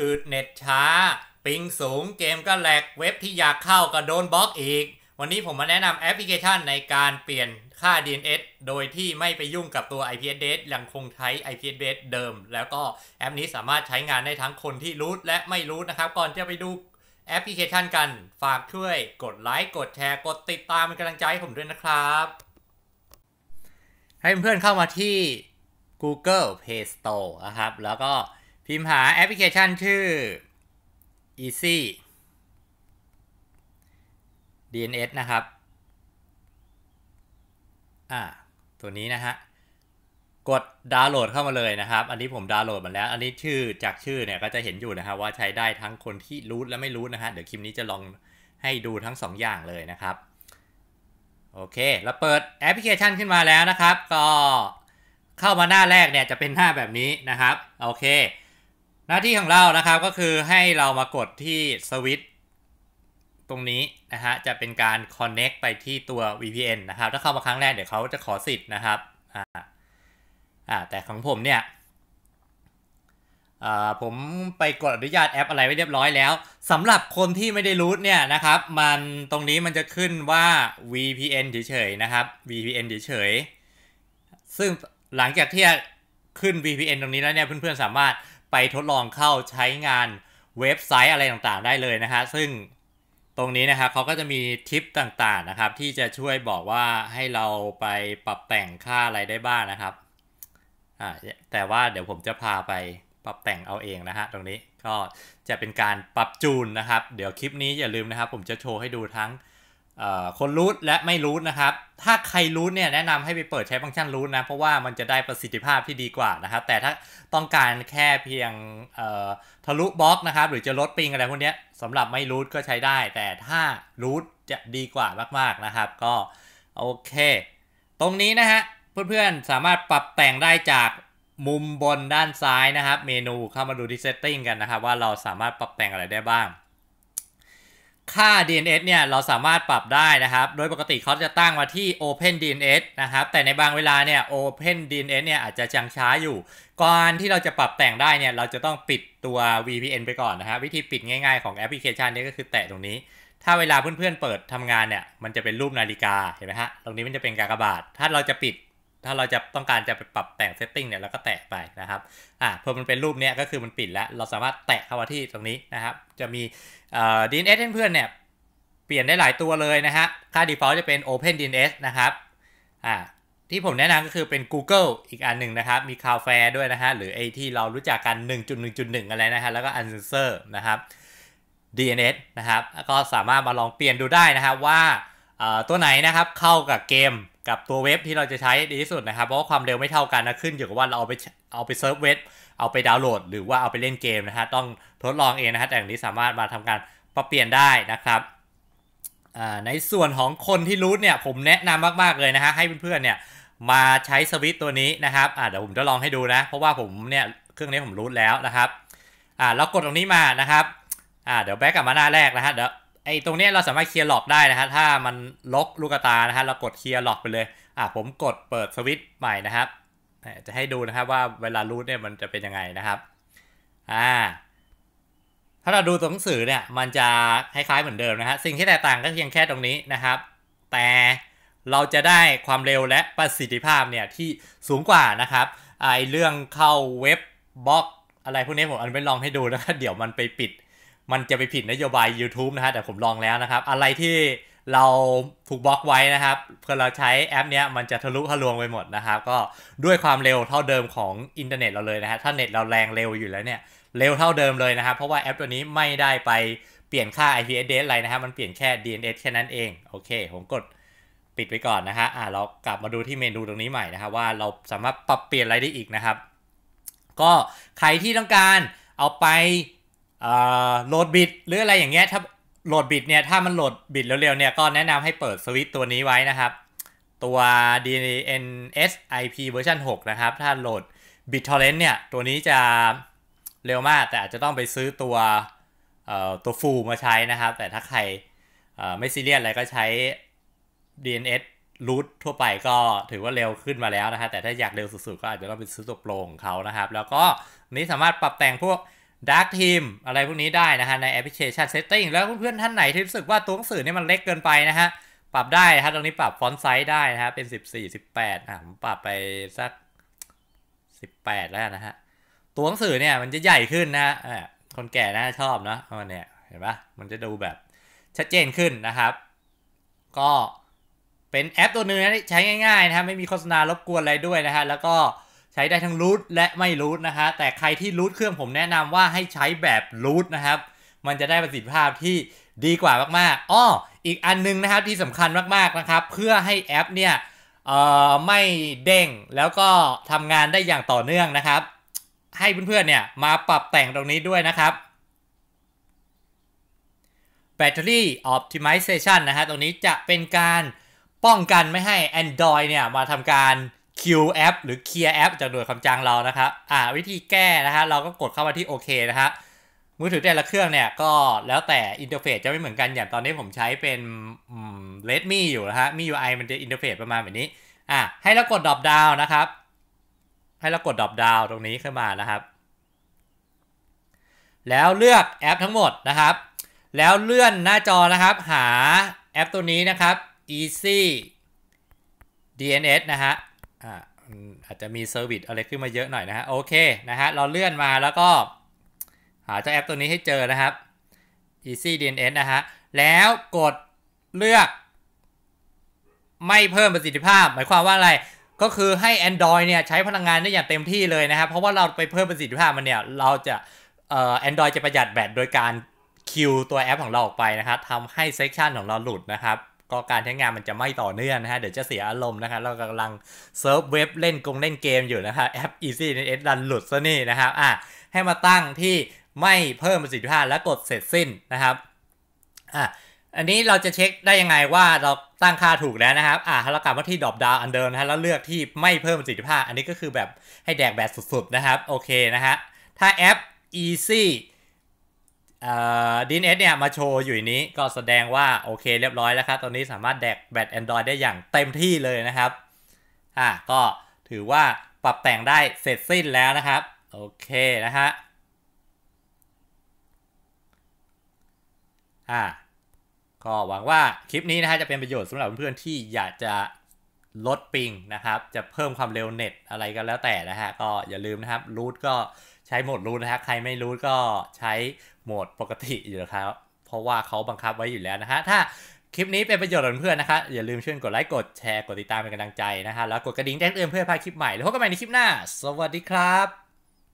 อืดเน็ตช้า ปิงสูงเกมก็แหลกเว็บที่อยากเข้าก็โดนบล็อกอีก วันนี้ผมมาแนะนำแอปพลิเคชันในการเปลี่ยนค่า DNS โดยที่ไม่ไปยุ่งกับตัว IP address ยังคงใช้ IP address เดิม แล้วก็แอปนี้สามารถใช้งานได้ทั้งคนที่รู้และไม่รู้นะครับ ก่อนจะไปดูแอปพลิเคชันกัน ฝากช่วย กดไลค์กดแชร์กดติดตามเป็นกำลังใจให้ผมด้วยนะครับ ให้เพื่อนเข้ามาที่ Google Play Store นะครับ แล้วก็พิมพ์หาแอปพลิเคชันชื่อ easy DNS นะครับ อ่า ตัวนี้นะฮะ กดดาวน์โหลดเข้ามาเลยนะครับ อันนี้ผมดาวน์โหลดมาแล้ว อันนี้ชื่อจากชื่อเนี่ยก็จะเห็นอยู่นะฮะว่าใช้ได้ทั้งคนที่รู้และไม่รู้นะฮะ เดี๋ยวคลิปนี้จะลองให้ดูทั้ง 2ออย่างเลยนะครับ โอเคเราเปิดแอปพลิเคชันขึ้นมาแล้วนะครับ ก็เข้ามาหน้าแรกเนี่ยจะเป็นหน้าแบบนี้นะครับ โอเคหน้าที่ของเรานะครับก็คือให้เรามากดที่สวิตตรงนี้นะฮะจะเป็นการ connect ไปที่ตัว VPN นะครับถ้าเข้ามาครั้งแรกเดี๋ยวเขาจะขอสิทธิ์นะครับอ่าอ่าแต่ของผมเนี่ยผมไปกดอนุญาตแอปอะไรไว้เรียบร้อยแล้วสำหรับคนที่ไม่ได้รูทเนี่ยนะครับ มันตรงนี้มันจะขึ้นว่า VPN เฉยๆนะครับ VPN เฉยๆซึ่งหลังจากที่ขึ้น VPN ตรงนี้แล้วเนี่ยเพื่อนๆสามารถไปทดลองเข้าใช้งานเว็บไซต์อะไรต่างๆได้เลยนะฮะซึ่งตรงนี้นะครับเขาก็จะมีทิปต่างๆนะครับ ที่จะช่วยบอกว่าให้เราไปปรับแต่งค่าอะไรได้บ้างนะครับแต่ว่าเดี๋ยวผมจะพาไปปรับแต่งเอาเองนะฮะตรงนี้ก็จะเป็นการปรับจูนนะครับเดี๋ยวคลิปนี้อย่าลืมนะครับ ผมจะโชว์ให้ดูทั้งคนรูทและไม่รูทนะครับ ถ้าใครรูทเนี่ยแนะนำให้ไปเปิดใช้ฟังก์ชันรูทนะ เพราะว่ามันจะได้ประสิทธิภาพที่ดีกว่านะครับ แต่ถ้าต้องการแค่เพียงทะลุบล็อกนะครับหรือจะลดปิงอะไรพวกนี้สำหรับไม่รูทก็ใช้ได้ แต่ถ้ารูทจะดีกว่ามากๆนะครับก็ โอเค ตรงนี้นะฮะเพื่อนๆสามารถปรับแต่งได้จากมุมบนด้านซ้ายนะครับ เมนู เข้ามาดูที่เซตติ้งกันนะครับว่าเราสามารถปรับแต่งอะไรได้บ้างค่า DNS เนี่ยเราสามารถปรับได้นะครับ โดยปกติเขาจะตั้งมาที่ Open DNS นะครับ แต่ในบางเวลาเนี่ย Open DNS เนี่ยอาจจะยังช้าอยู่ ก่อนที่เราจะปรับแต่งได้เนี่ยเราจะต้องปิดตัว VPN ไปก่อนนะครับ วิธีปิดง่ายๆของแอปพลิเคชันนี้ก็คือแตะตรงนี้ ถ้าเวลาเพื่อนๆเปิดทำงานเนี่ยมันจะเป็นรูปนาฬิกา เห็นไหมฮะ ตรงนี้มันจะเป็นกากบาท ถ้าเราจะปิดถ้าเราจะต้องการจะไปปรับแต่งเซตติ้งเนี่ยเราก็แตะไปนะครับ อ่าพอมันเป็นรูปเนี้ยก็คือมันปิดแล้วเราสามารถแตะเข้ามาที่ตรงนี้นะครับ จะมีดีเอ็นเอสเพื่อนเนี่ยเปลี่ยนได้หลายตัวเลยนะฮะค่า default จะเป็น Open DNS นะครับอ่าที่ผมแนะนำก็คือเป็น Google อีกอันหนึ่งนะครับมี c o u f a i r ด้วยนะฮะหรือไอที่เรารู้จักกัน 1.1.1 อะไรนะฮะแล้วก็ a n s e n s o r นะครับ DNS นะครับก็สามารถมาลองเปลี่ยนดูได้นะครับว่าตัวไหนนะครับเข้ากับเกมกับตัวเว็บที่เราจะใช้ดีที่สุดนะครับ เพราะว่าความเร็วไม่เท่ากันนะขึ้นอยู่กับว่าเราเอาไปเอาไปเซิร์ฟเว็บเอาไปดาวน์โหลด หรือว่าเอาไปเล่นเกมนะฮะต้องทดลองเองนะฮะแต่อย่างนี้สามารถมาทำการปรับเปลี่ยนได้นะครับในส่วนของคนที่รู้เนี่ยผมแนะนำมากๆเลยนะฮะให้เพื่อนๆเนี่ยมาใช้สวิตตัวนี้นะครับเดี๋ยวผมจะลองให้ดูนะเพราะว่าผมเนี่ยเครื่องนี้ผมรู้แล้วนะครับเรากดตรงนี้มานะครับเดี๋ยวแบ็กกลับมาหน้าแรกนะฮะเดี๋ยวไอ้ตรงนี้เราสามารถเคลียร์ล็อกได้นะฮะถ้ามันล็อกลูกตา นะฮะ เรากดเคลียร์ล็อกไปเลย อ่ะผมกดเปิดสวิตช์ใหม่นะครับ จะให้ดูนะครับว่าเวลารูทเนี่ยมันจะเป็นยังไงนะครับ อ่า ถ้าเราดูตัวหนังสือเนี่ย มันจะคล้ายๆเหมือนเดิมนะฮะ สิ่งที่แตกต่างก็เพียงแค่ตรงนี้นะครับ แต่เราจะได้ความเร็วและประสิทธิภาพเนี่ยที่สูงกว่านะครับ ไอเรื่องเข้าเว็บบล็อก อะไรพวกนี้ผมอันไปลองให้ดูนะครับ เดี๋ยวมันไปปิดมันจะไปผิดนโยบาย YouTube นะฮะแต่ผมลองแล้วนะครับอะไรที่เราถูกบล็อกไว้นะครับเพื่อเราใช้แอปเนี้ยมันจะทะลุทะลวงไปหมดนะครับก็ด้วยความเร็วเท่าเดิมของอินเทอร์เน็ตเราเลยนะฮะถ้าเน็ตเราแรงเร็วอยู่แล้วเนี่ยเร็วเท่าเดิมเลยนะครับ เพราะว่าแอปตัวนี้ไม่ได้ไปเปลี่ยนค่า IP address อะไรนะฮะมันเปลี่ยนแค่ DNS แค่นั้นเองโอเคผมกดปิดไปก่อนนะฮะอ่าเรากลับมาดูที่เมนูตรงนี้ใหม่นะครับว่าเราสามารถปรับเปลี่ยนอะไรได้อีกนะครับ ก็ใครที่ต้องการเอาไปโหลดบิดหรืออะไรอย่างเงี้ยถ้าโหลดบิดเนี่ยถ้ามันโหลดบิดเร็วๆเนี่ย ก็แนะนำให้เปิดสวิตตัวนี้ไว้นะครับ ตัว DNSIP เวอร์ชัน6นะครับ ถ้าโหลด BitTorrent เนี่ย ตัวนี้จะเร็วมากแต่อาจจะต้องไปซื้อตัวตัวฟูมาใช้นะครับ แต่ถ้าใครไม่ซีเรียสอะไรก็ใช้ DNS root ทั่วไปก็ถือว่าเร็วขึ้นมาแล้วนะครับแต่ถ้าอยากเร็วสุดๆก็อาจจะต้องไปซื้อตัวโปร่งเขานะครับแล้วก็นี้สามารถปรับแต่งพวกดักทีมอะไรพวกนี้ได้นะฮะในแอปพลิเคชันเซตติ้งแล้วเพื่อนๆท่านไหนที่รู้สึกว่าตัวหนังสือเนี่ยมันเล็กเกินไปนะฮะปรับได้ครับตรงนี้ปรับฟอนต์ไซส์ได้นะฮะเป็น 14 18อ่ะผมปรับไปสัก 18 แล้วนะฮะตัวหนังสือเนี่ยมันจะใหญ่ขึ้นนะฮะคนแก่นะชอบนะมันเนี่ยเห็นปะมันจะดูแบบชัดเจนขึ้นนะครับ ก็เป็นแอปตัวหนึ่งนะใช้ง่ายๆนะฮะไม่มีโฆษณารบกวนอะไรด้วยนะฮะแล้วก็ใช้ได้ทั้งรูทและไม่รูทนะฮะแต่ใครที่รูทเครื่องผมแนะนำว่าให้ใช้แบบรูทนะครับมันจะได้ประสิทธิภาพที่ดีกว่ามากๆอ้ออีกอันนึงนะครับที่สำคัญมากๆนะครับ เพื่อให้แอปเนี่ยไม่เด้งแล้วก็ทำงานได้อย่างต่อเนื่องนะครับ ให้เพื่อนๆเนี่ยมาปรับแต่งตรงนี้ด้วยนะครับ Battery Optimization นะฮะตรงนี้จะเป็นการป้องกันไม่ให้ Android เนี่ยมาทำการคิวแอปหรือลียร์แอปจากหน่วยความจางเรานะครับ อ่าวิธีแก้นะฮะเราก็กดเข้ามาที่โอเคนะฮะมือถือแต่ละเครื่องเนี่ยก็แล้วแต่อินเทอร์เฟซจะไม่เหมือนกันอย่างตอนนี้ผมใช้เป็นเลดมี่อยู่นะฮะมี UI มันจะอินเทอร์เฟซประมาณแบบนี้อ่าให้เรากดดรอปดาวนะครับ ให้เรากดดรอปดาวตรงนี้ขึ้นมานะครับ แล้วเลือกแอปทั้งหมดนะครับ แล้วเลื่อนหน้าจอนะครับ หาแอปตัวนี้นะครับ Easy DNS นะฮะอาจจะมีเซอร์วิสอะไรขึ้นมาเยอะหน่อยนะฮะโอเคนะฮะเราเลื่อนมาแล้วก็ หาเจ้าแอปตัวนี้ให้เจอนะครับ Easy DNS นะฮะแล้วกดเลือก ไม่เพิ่มประสิทธิภาพ หมายความว่าอะไรก็คือให้ Android เนี่ยใช้พลังงานได้อย่างเต็มที่เลยนะครับ เพราะว่าเราไปเพิ่มประสิทธิภาพมันเนี่ยเราจะเอ่อรอ d r o i d จะประหยัดแบตโดยการคิวตัวแอปของเราออกไปนะครับทำให้เซสชันของเราหลุดนะครับก็การใช้งานมันจะไม่ต่อเนื่องนะฮะเดี๋ยวจะเสียอารมณ์นะครับเรากำลังเซิร์ฟเว็บเล่นกงเล่นเกมอยู่นะครับแอป Easy NS ดันหลุดซะนี่นะครับอ่ะให้มาตั้งที่ไม่เพิ่มประสิทธิภาพและกดเสร็จสิ้นนะครับอ่ะอันนี้เราจะเช็คได้ยังไงว่าเราตั้งค่าถูกแล้วนะครับอ่าเรากลับมาที่ดอปดาวอันเดิมนะฮะแล้วเลือกที่ไม่เพิ่มประสิทธิภาพอันนี้ก็คือแบบให้แดกแบบสุดๆนะครับโอเคนะฮะถ้าแอป easy ดินเอสเนี่ยมาโชว์อยู่นี้ก็แสดงว่าโอเคเรียบร้อยแล้วครับ ตอนนี้สามารถแดกแบต Android ได้อย่างเต็มที่เลยนะครับอ่ะก็ถือว่าปรับแต่งได้เสร็จสิ้นแล้วนะครับโอเคนะฮะอ่ะก็หวังว่าคลิปนี้นะฮะจะเป็นประโยชน์สำหรับเพื่อนๆ ที่อยากจะลดปิงนะครับจะเพิ่มความเร็วเน็ตอะไรก็แล้วแต่นะฮะก็อย่าลืมนะครับรูทก็ใช้โหมดรูทนะฮะใครไม่รู้ก็ใช้โหมดปกติอยู่นะครับ เพราะว่าเขาบังคับไว้อยู่แล้วนะฮะถ้าคลิปนี้เป็นประโยชน์กับเพื่อนนะคะ อย่าลืมช่วยกดไลค์กดแชร์กดติดตามเป็นกำลังใจนะฮะแล้วกดกระดิ่งแจ้งเตือนเพื่อพาคลิปใหม่แล้วพบกันใหม่ในคลิปหน้า สวัสดีครับ